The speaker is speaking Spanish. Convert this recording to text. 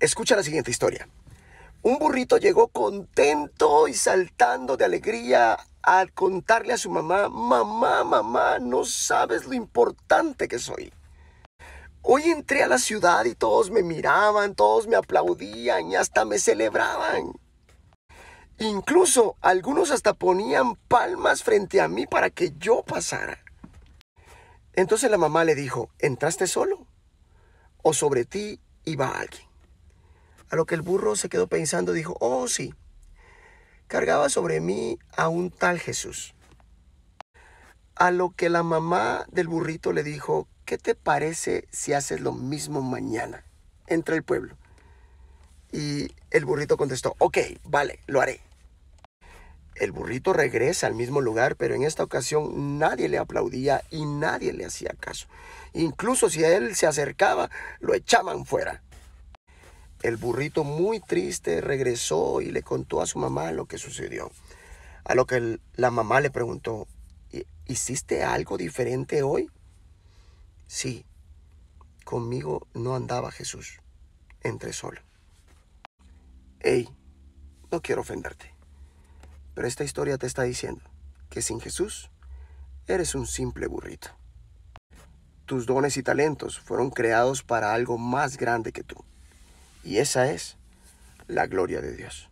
Escucha la siguiente historia. Un burrito llegó contento y saltando de alegría al contarle a su mamá, mamá, mamá, no sabes lo importante que soy. Hoy entré a la ciudad y todos me miraban, todos me aplaudían y hasta me celebraban. Incluso algunos hasta ponían palmas frente a mí para que yo pasara. Entonces la mamá le dijo, ¿entraste solo? ¿O sobre ti iba alguien? A lo que el burro se quedó pensando, dijo, oh sí, cargaba sobre mí a un tal Jesús. A lo que la mamá del burrito le dijo, ¿qué te parece si haces lo mismo mañana? Entra el pueblo. Y el burrito contestó, ok, vale, lo haré. El burrito regresa al mismo lugar, pero en esta ocasión nadie le aplaudía y nadie le hacía caso. Incluso si él se acercaba, lo echaban fuera. El burrito muy triste regresó y le contó a su mamá lo que sucedió. A lo que la mamá le preguntó, ¿hiciste algo diferente hoy? Sí, conmigo no andaba Jesús. entre solo. Hey, no quiero ofenderte, pero esta historia te está diciendo que sin Jesús eres un simple burrito. Tus dones y talentos fueron creados para algo más grande que tú. Y esa es la gloria de Dios.